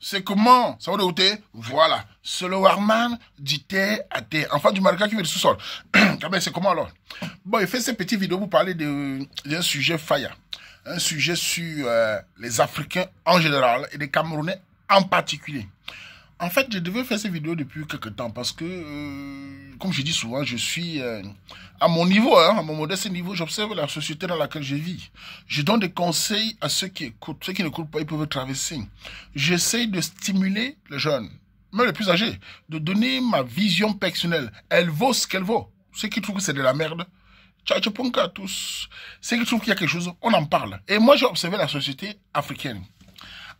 C'est comment Ça va douter Voilà. Solo Warman dit thé à thé. Enfant du marocain qui veut sous-sol. c'est comment alors Bon, il fait ces petites vidéos pour parler d'un sujet faya. Un sujet sur euh, les Africains en général et les Camerounais en particulier. En fait, je devais faire cette vidéo depuis quelques temps parce que, euh, comme je dis souvent, je suis euh, à mon niveau, hein, à mon modeste niveau, j'observe la société dans laquelle je vis. Je donne des conseils à ceux qui écoutent. Ceux qui ne n'écoutent pas, ils peuvent traverser. J'essaye de stimuler les jeunes, même les plus âgés, de donner ma vision personnelle. Elle vaut ce qu'elle vaut. Ceux qui trouvent que c'est de la merde, à tous. Ceux qui trouvent qu'il y a quelque chose, on en parle. Et moi, j'ai observé la société africaine.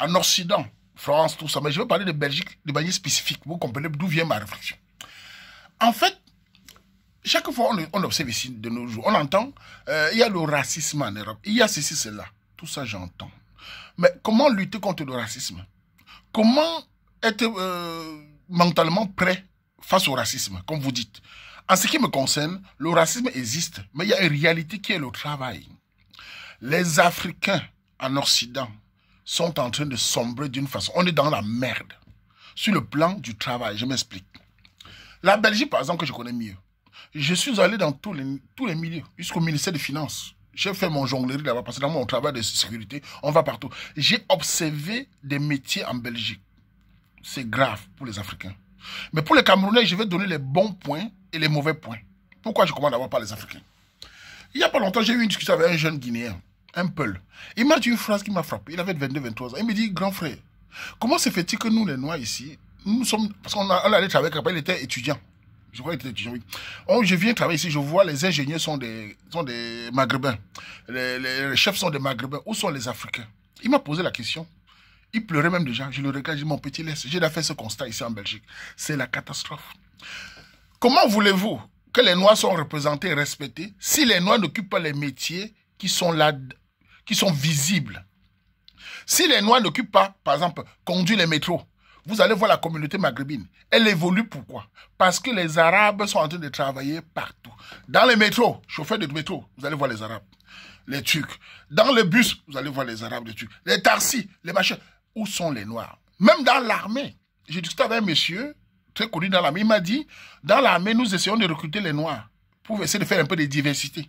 En Occident, France, tout ça, mais je vais parler de Belgique de manière spécifique. Vous comprenez d'où vient ma réflexion. En fait, chaque fois, on, observe ici de nos jours, on entend, euh, il y a le racisme en Europe, il y a ceci, cela. Tout ça, j'entends. Mais comment lutter contre le racisme Comment être euh, mentalement prêt face au racisme, comme vous dites En ce qui me concerne, le racisme existe, mais il y a une réalité qui est le travail. Les Africains en Occident, sont en train de sombrer d'une façon. On est dans la merde. Sur le plan du travail, je m'explique. La Belgique, par exemple, que je connais mieux. Je suis allé dans tous les, tous les milieux, jusqu'au ministère des Finances. J'ai fait mon jonglerie là-bas parce que dans mon travail de sécurité, on va partout. J'ai observé des métiers en Belgique. C'est grave pour les Africains. Mais pour les Camerounais, je vais donner les bons points et les mauvais points. Pourquoi je commence d'abord par les Africains Il n'y a pas longtemps, j'ai eu une discussion avec un jeune Guinéen un peu. Il m'a dit une phrase qui m'a frappé. Il avait 22-23 ans. Il me dit, grand frère, comment se fait-il que nous, les Noirs ici, nous sommes... Parce qu'on allait travailler, quand il était étudiant. Je crois qu'il était étudiant, oui. je viens travailler ici, je vois les ingénieurs sont des, sont des maghrébins. Les, les chefs sont des maghrébins. Où sont les Africains Il m'a posé la question. Il pleurait même déjà. Je le regarde, je dis, mon petit laisse. J'ai déjà fait ce constat ici en Belgique. C'est la catastrophe. Comment voulez-vous que les Noirs soient représentés et respectés si les Noirs n'occupent pas les métiers qui sont là qui sont visibles. Si les Noirs n'occupent pas, par exemple, conduire les métros, vous allez voir la communauté maghrébine. Elle évolue pourquoi Parce que les Arabes sont en train de travailler partout. Dans les métros, chauffeurs de métro, vous allez voir les Arabes, les Turcs. Dans les bus, vous allez voir les Arabes, les Turcs. Les taxis, les machins. Où sont les Noirs Même dans l'armée. J'ai discuté avec un monsieur très connu dans l'armée. Il m'a dit, dans l'armée, nous essayons de recruter les Noirs pour essayer de faire un peu de diversité.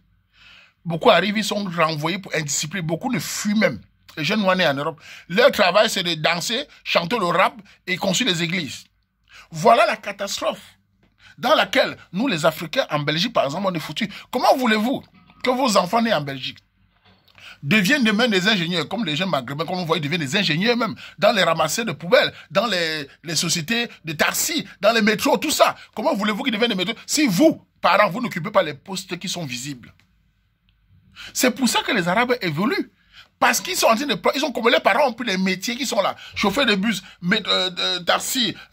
Beaucoup arrivent, ils sont renvoyés pour indiscipline. Beaucoup ne fuient même. Les jeunes nés en Europe. Leur travail, c'est de danser, chanter le rap et construire des églises. Voilà la catastrophe dans laquelle nous, les Africains, en Belgique, par exemple, on est foutus. Comment voulez-vous que vos enfants nés en Belgique deviennent demain des ingénieurs, comme les jeunes maghrébins, comme vous voyez, deviennent des ingénieurs même, dans les ramassés de poubelles, dans les, sociétés de taxi, dans les métros, tout ça. Comment voulez-vous qu'ils deviennent des métros si vous, parents, vous n'occupez pas les postes qui sont visibles c'est pour ça que les Arabes évoluent. Parce qu'ils sont en train de... Ils ont, comme les parents ont pris les métiers qui sont là. Chauffeur de bus, mais, euh,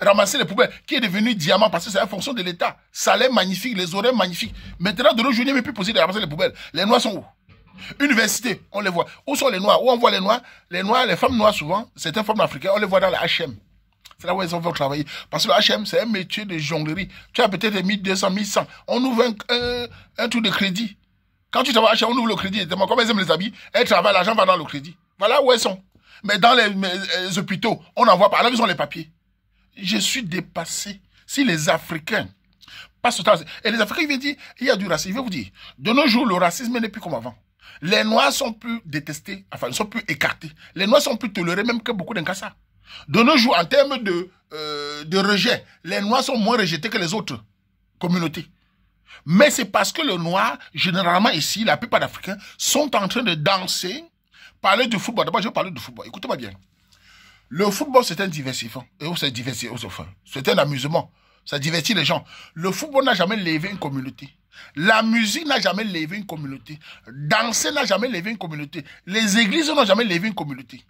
ramasser les poubelles, qui est devenu diamant parce que c'est la fonction de l'État. Salaire magnifique, les horaires magnifiques. Maintenant, de nos jours, il n'est plus possible de ramasser les poubelles. Les Noirs sont où Université, on les voit. Où sont les Noirs Où on voit les Noirs Les Noirs, les femmes noires souvent, C'est certaines femmes africaines, on les voit dans la HM. C'est là où elles fait travailler. Parce que la HM, c'est un métier de jonglerie. Tu as peut-être 1200, 1100. On ouvre un, un truc de crédit. Quand tu travailles chez on ouvre le crédit, comme elles aiment les habits, elles travaillent, l'argent va dans le crédit. Voilà où elles sont. Mais dans les, euh, hôpitaux, on n'en voit pas. Là, ils ont les papiers. Je suis dépassé. Si les Africains passent au travail, Et les Africains, ils viennent dire, il y a du racisme. Je vais vous dire, de nos jours, le racisme n'est plus comme avant. Les Noirs sont plus détestés, enfin, ils sont plus écartés. Les Noirs sont plus tolérés, même que beaucoup Ça. De nos jours, en termes de, euh, de rejet, les Noirs sont moins rejetés que les autres communautés. Mais c'est parce que le noir, généralement ici, la plupart d'Africains sont en train de danser, parler du football. D'abord, je vais parler du football. Écoutez-moi bien. Le football, c'est un diversifiant. Et oh, c'est oh, c'est un amusement. Ça divertit les gens. Le football n'a jamais levé une communauté. La musique n'a jamais levé une communauté. Danser n'a jamais levé une communauté. Les églises n'ont jamais levé une communauté.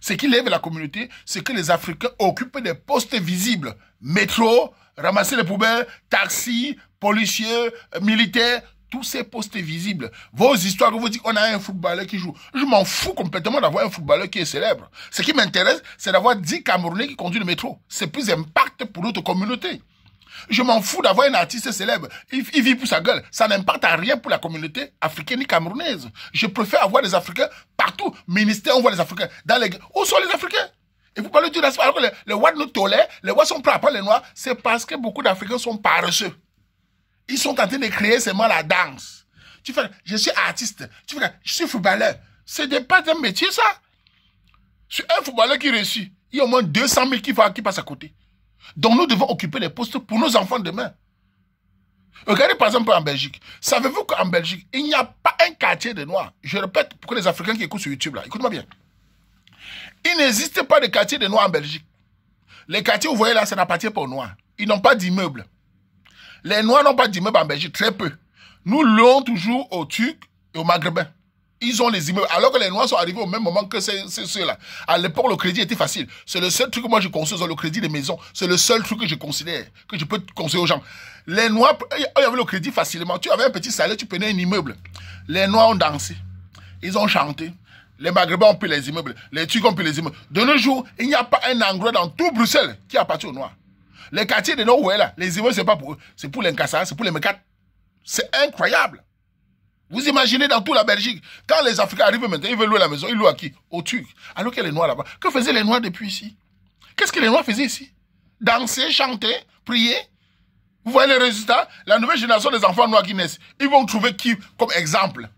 Ce qui lève la communauté, c'est que les Africains occupent des postes visibles. Métro, ramasser les poubelles, taxi, policiers, militaires, tous ces postes visibles. Vos histoires, vous dites, on a un footballeur qui joue. Je m'en fous complètement d'avoir un footballeur qui est célèbre. Ce qui m'intéresse, c'est d'avoir 10 Camerounais qui conduisent le métro. C'est plus impact pour notre communauté. Je m'en fous d'avoir un artiste célèbre. Il, vit pour sa gueule. Ça n'importe rien pour la communauté africaine ni camerounaise. Je préfère avoir des Africains partout. Ministère, on voit les Africains. Dans les... Où sont les Africains et vous parlez du racisme alors que les, les nous tolèrent, les Wad sont prêts à prendre les Noirs, c'est parce que beaucoup d'Africains sont paresseux. Ils sont en train de créer seulement la danse. Tu fais, je suis artiste. Tu fais, je suis footballeur. Ce n'est pas un métier, ça. Je suis un footballeur qui réussit. Il y a au moins 200 000 qui, qui passent à côté. Donc, nous devons occuper les postes pour nos enfants demain. Regardez par exemple en Belgique. Savez-vous qu'en Belgique, il n'y a pas un quartier de noirs Je répète pour que les Africains qui écoutent sur YouTube, là, écoute-moi bien. Il n'existe pas de quartier de noirs en Belgique. Les quartiers, vous voyez là, ça n'appartient pas aux noirs. Ils n'ont pas d'immeubles. Les Noirs n'ont pas d'immeubles en Belgique, très peu. Nous louons toujours aux Turcs et aux Maghrébins. Ils ont les immeubles. Alors que les Noirs sont arrivés au même moment que ceux-là. À l'époque, le crédit était facile. C'est le seul truc que moi je conseille, le crédit des maisons. C'est le seul truc que je considère, que je peux conseiller aux gens. Les Noirs, ils avaient le crédit facilement. Tu avais un petit salaire, tu prenais un immeuble. Les Noirs ont dansé. Ils ont chanté. Les Maghrébins ont pris les immeubles. Les Turcs ont pris les immeubles. De nos jours, il n'y a pas un endroit dans tout Bruxelles qui appartient aux Noirs. Les quartiers de Noé là, les immeubles, c'est pas pour eux. C'est pour les c'est pour les Mekat, C'est incroyable. Vous imaginez dans toute la Belgique, quand les Africains arrivent maintenant, ils veulent louer la maison, ils louent à qui Au Turcs. Alors a les Noirs là-bas. Que faisaient les Noirs depuis ici Qu'est-ce que les Noirs faisaient ici Danser, chanter, prier. Vous voyez les résultats La nouvelle génération des enfants noirs qui naissent, ils vont trouver qui comme exemple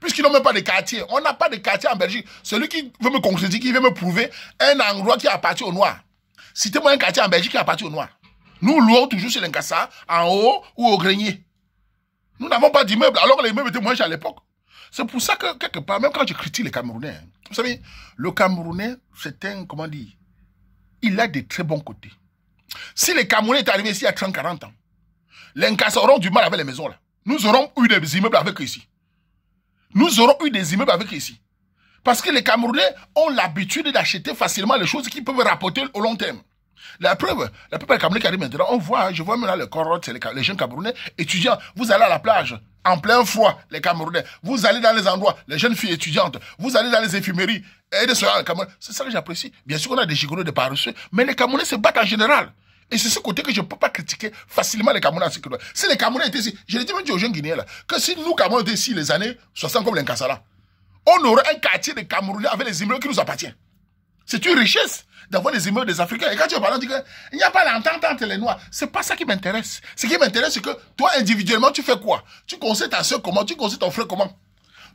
Puisqu'ils n'ont même pas de quartier. On n'a pas de quartier en Belgique. Celui qui veut me contredire, qui veut me prouver un endroit qui appartient aux Noirs. Citez-moi un quartier en Belgique qui appartient au noir. Nous louons toujours chez l'Incassa, en haut ou au grenier. Nous n'avons pas d'immeuble, alors les immeubles étaient moins à l'époque. C'est pour ça que, quelque part, même quand je critique les Camerounais, hein, vous savez, le Camerounais, c'est un, comment dire, il a des très bons côtés. Si les Camerounais étaient arrivés ici à 30, 40 ans, les auront du mal avec les maisons là. Nous aurons eu des immeubles avec ici. Nous aurons eu des immeubles avec ici. Parce que les Camerounais ont l'habitude d'acheter facilement les choses qui peuvent rapporter au long terme. La preuve, la preuve, les Camerounais qui arrivent maintenant, on voit, hein, je vois maintenant les corrodes, les, jeunes Camerounais, étudiants. Vous allez à la plage, en plein froid, les Camerounais. Vous allez dans les endroits, les jeunes filles étudiantes. Vous allez dans les infirmeries, et de cela, Camerounais. C'est ça que j'apprécie. Bien sûr qu'on a des gigolos, des paresseux, mais les Camerounais se battent en général. Et c'est ce côté que je ne peux pas critiquer facilement les Camerounais. Si les Camerounais étaient ici, je l'ai dit même aux jeunes Guinéens, là, que si nous, Camerounais, étaient ici les années 60 comme Kassala, on aurait un quartier de Camerounais avec les immeubles qui nous appartiennent. C'est une richesse d'avoir les immeubles des Africains. Et quand tu es parlant, tu dis qu'il n'y a pas l'entente entre les Noirs. C'est pas ça qui m'intéresse. Ce qui m'intéresse, c'est que toi, individuellement, tu fais quoi Tu conseilles ta soeur comment Tu conseilles ton frère comment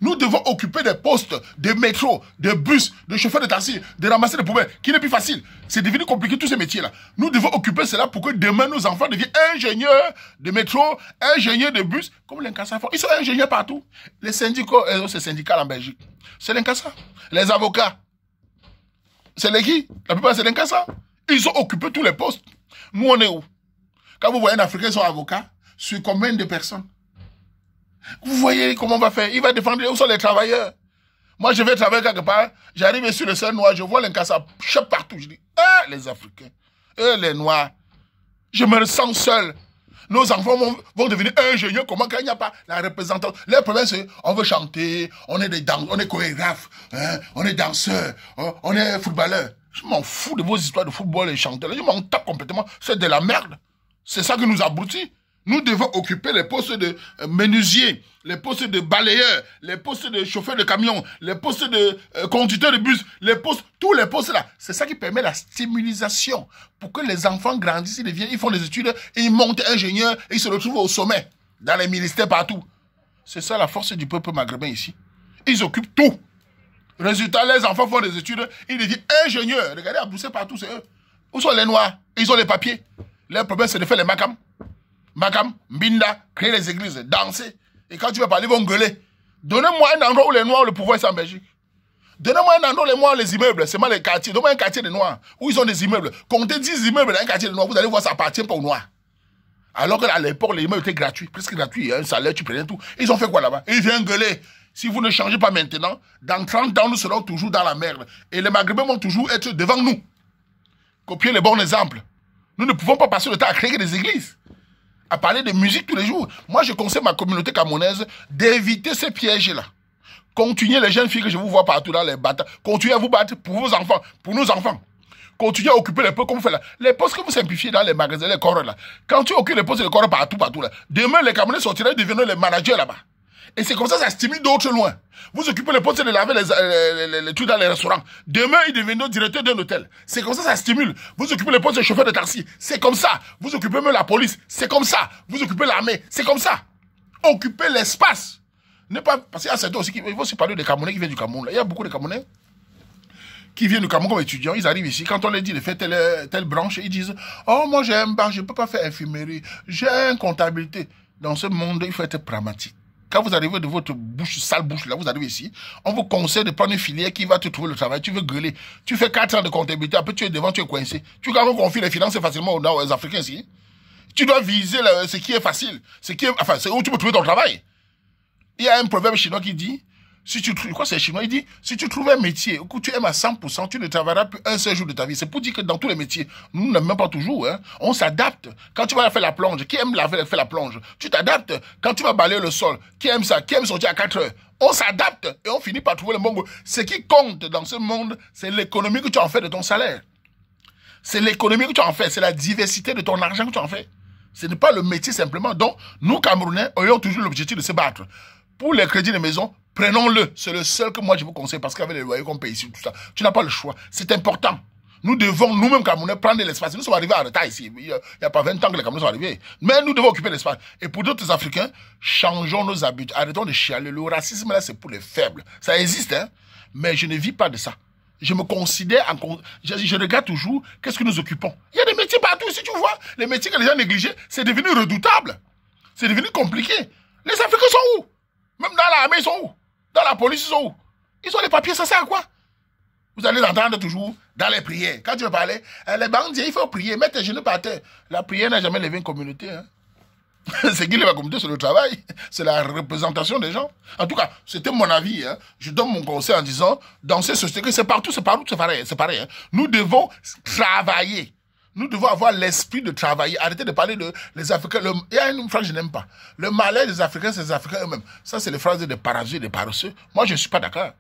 nous devons occuper des postes de métro, de bus, de chauffeur de taxi, de ramasser des poubelles, qui n'est plus facile. C'est devenu compliqué tous ces métiers-là. Nous devons occuper cela pour que demain nos enfants deviennent ingénieurs de métro, ingénieurs de bus, comme l'incassa Ils sont ingénieurs partout. Les syndicats, ont euh, c'est syndicats en Belgique. C'est l'incassa. Les avocats, c'est les qui La plupart, c'est Nkassa. Ils ont occupé tous les postes. Nous, on est où Quand vous voyez un Africain, son avocat, avocats. Sur combien de personnes Vous voyez comment on va faire Il va défendre où sont les travailleurs Moi, je vais travailler quelque part. J'arrive sur le sol noir, je vois les suis partout. Je dis, hein, les Africains, eux, les Noirs. Je me sens seul. Nos enfants vont, devenir ingénieux. Comment qu'il n'y a pas la représentante Le problème, c'est on veut chanter, on est, des dans, on est chorégraphe, hein. on est danseur, on est footballeur. Je m'en fous de vos histoires de football et chanteur. Je m'en tape complètement. C'est de la merde. C'est ça qui nous aboutit. Nous devons occuper les postes de euh, menuisier, les postes de balayeurs, les postes de chauffeurs de camion, les postes de euh, conducteurs de bus, les postes, tous les postes là. C'est ça qui permet la stimulation pour que les enfants grandissent, ils deviennent, ils font des études, ils montent ingénieurs, et ils se retrouvent au sommet, dans les ministères partout. C'est ça la force du peuple maghrébin ici. Ils occupent tout. Résultat, les enfants font des études, ils deviennent ingénieurs. Regardez, à partout, c'est eux. Où sont les noirs Ils ont les papiers. Leur problème, c'est de faire les macams. Makam, Mbinda, créer les églises, danser. Et quand tu vas parler, ils vont gueuler. Donnez-moi un endroit où les Noirs ont le pouvoir, c'est en Belgique. Donnez-moi un endroit où les Noirs les immeubles, c'est moi les quartiers. Donnez-moi un quartier des Noirs, où ils ont des immeubles. Comptez 10 immeubles dans un quartier des Noirs, vous allez voir, ça appartient pas aux Noirs. Alors qu'à l'époque, les immeubles étaient gratuits, presque gratuits, hein, un salaire, tu prenais tout. Ils ont fait quoi là-bas Ils viennent gueuler. Si vous ne changez pas maintenant, dans 30 ans, nous serons toujours dans la merde. Et les Maghrébins vont toujours être devant nous. Copiez les bons exemples. Nous ne pouvons pas passer le temps à créer des églises à parler de musique tous les jours. Moi, je conseille ma communauté camonaise d'éviter ces pièges-là. Continuez les jeunes filles que je vous vois partout là, les battre. Continuez à vous battre pour vos enfants, pour nos enfants. Continuez à occuper les postes comme vous faites là. Les postes que vous simplifiez dans les magasins, les corps là. Quand tu occupes les postes et les corps partout, partout là, demain les Camerounais sortiront et deviendront les managers là-bas. Et c'est comme ça, ça stimule d'autres loin. Vous occupez les postes de laver euh, les, les, les, trucs dans les restaurants. Demain, ils deviendront directeurs d'un hôtel. C'est comme ça, ça stimule. Vous occupez les postes de chauffeur de taxi. C'est comme ça. Vous occupez même la police. C'est comme ça. Vous occupez l'armée. C'est comme ça. Occupez l'espace. Ne pas, parce qu'il y a aussi qui, il faut aussi parler des Camerounais qui viennent du Cameroun. Il y a beaucoup de Camerounais qui viennent du Cameroun comme étudiants, ils arrivent ici. Quand on leur dit de faire telle, telle branche, ils disent Oh, moi j'ai un bar, je peux pas faire infirmerie, j'ai une comptabilité. Dans ce monde, il faut être pragmatique. Quand vous arrivez de votre bouche, sale bouche, là, vous arrivez ici, on vous conseille de prendre une filière qui va te trouver le travail. Tu veux gueuler. Tu fais 4 ans de comptabilité, après tu es devant, tu es coincé. Tu vas confie les finances facilement aux, Africains ici. Tu dois viser ce qui est facile, ce qui enfin, c'est où tu peux trouver ton travail. Il y a un proverbe chinois qui dit, si tu quoi c'est chinois, il dit, si tu trouves un métier où tu aimes à 100%, tu ne travailleras plus un seul jour de ta vie. C'est pour dire que dans tous les métiers, nous n'aimons pas toujours, hein. On s'adapte. Quand tu vas faire la plonge, qui aime laver, faire la plonge? Tu t'adaptes. Quand tu vas balayer le sol, qui aime ça? Qui aime sortir à 4 heures? On s'adapte et on finit par trouver le bon Ce qui compte dans ce monde, c'est l'économie que tu en fais de ton salaire. C'est l'économie que tu en fais. C'est la diversité de ton argent que tu en fais. Ce n'est pas le métier simplement. Donc, nous, Camerounais, ayons toujours l'objectif de se battre. Pour les crédits de maison, prenons-le. C'est le seul que moi je vous conseille parce qu'avec les loyers qu'on paye ici, tout ça, tu n'as pas le choix. C'est important. Nous devons, nous-mêmes, Camerounais, prendre l'espace. Nous sommes arrivés en retard ici. Il n'y a, pas 20 ans que les Camerounais sont arrivés. Mais nous devons occuper l'espace. Et pour d'autres Africains, changeons nos habitudes. Arrêtons de chialer. Le racisme, là, c'est pour les faibles. Ça existe, hein. Mais je ne vis pas de ça. Je me considère, en, je, regarde toujours qu'est-ce que nous occupons. Il y a des métiers partout ici, tu vois. Les métiers que les gens négligent, c'est devenu redoutable. C'est devenu compliqué. Les Africains sont où même dans l'armée, ils sont où? Dans la police, ils sont où? Ils ont les papiers, ça sert à quoi? Vous allez l'entendre toujours dans les prières. Quand veux parler, euh, les bandits, il faut prier, mettre les genoux par terre. La prière n'a jamais levé une communauté. Hein. c'est qui la communauté, c'est le travail, c'est la représentation des gens. En tout cas, c'était mon avis. Hein. Je donne mon conseil en disant, dans ces sociétés, c'est partout, c'est partout, c'est pareil. C'est pareil hein. Nous devons travailler. Nous devons avoir l'esprit de travailler. Arrêtez de parler de les Africains. il y a une phrase que je n'aime pas. Le malheur des Africains, c'est les Africains eux-mêmes. Ça, c'est les phrases des parasites, des paresseux. Moi, je ne suis pas d'accord.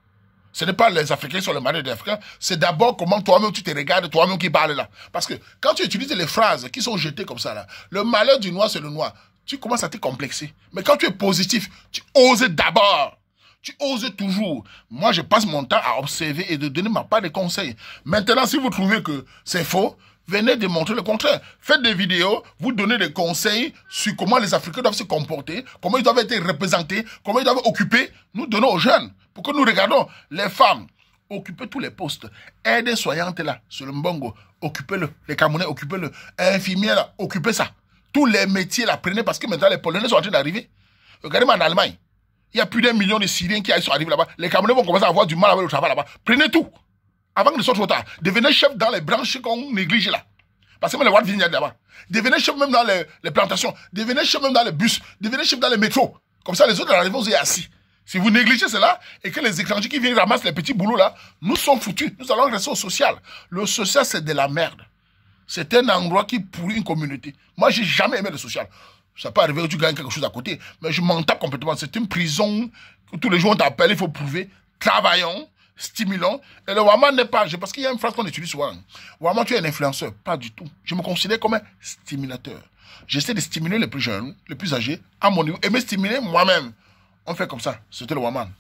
Ce n'est pas les Africains sur le malheur des Africains. C'est d'abord comment toi-même tu te regardes, toi-même qui parles là. Parce que quand tu utilises les phrases qui sont jetées comme ça là, le malheur du noir, c'est le noir. Tu commences à te complexer. Mais quand tu es positif, tu oses d'abord tu oses toujours. Moi, je passe mon temps à observer et de donner ma part de conseils. Maintenant, si vous trouvez que c'est faux, Venez démontrer le contraire. Faites des vidéos, vous donnez des conseils sur comment les Africains doivent se comporter, comment ils doivent être représentés, comment ils doivent occuper. Nous donnons aux jeunes pour que nous regardons les femmes. Occupez tous les postes. Aidez soignantes là, sur le Mbongo. Occupez-le. Les Camerounais, occupez-le. Infirmières là, occupez ça. Tous les métiers là, prenez parce que maintenant les Polonais sont en train d'arriver. Regardez-moi en Allemagne. Il y a plus d'un million de Syriens qui sont arrivés là-bas. Les Camerounais vont commencer à avoir du mal avec le travail là-bas. Prenez tout avant que soit trop tard, devenez chef dans les branches qu'on néglige là. Parce que moi, les Watt viennent là-bas. Devenez chef même dans les, plantations. Devenez chef même dans les bus. Devenez chef dans les métros. Comme ça, les autres arrivent, vous assis. Si vous négligez cela et que les étrangers qui viennent ramasser les petits boulots là, nous sommes foutus. Nous allons rester au social. Le social, c'est de la merde. C'est un endroit qui pourrit une communauté. Moi, j'ai jamais aimé le social. Ça pas arriver où tu gagnes quelque chose à côté, mais je m'en complètement. C'est une prison. Tous les jours, on t'appelle, il faut prouver. Travaillons stimulant. Et le Waman n'est pas, parce qu'il y a une phrase qu'on utilise souvent. Waman, tu es un influenceur. Pas du tout. Je me considère comme un stimulateur. J'essaie de stimuler les plus jeunes, les plus âgés, à mon niveau, et me stimuler moi-même. On fait comme ça. C'était le Waman.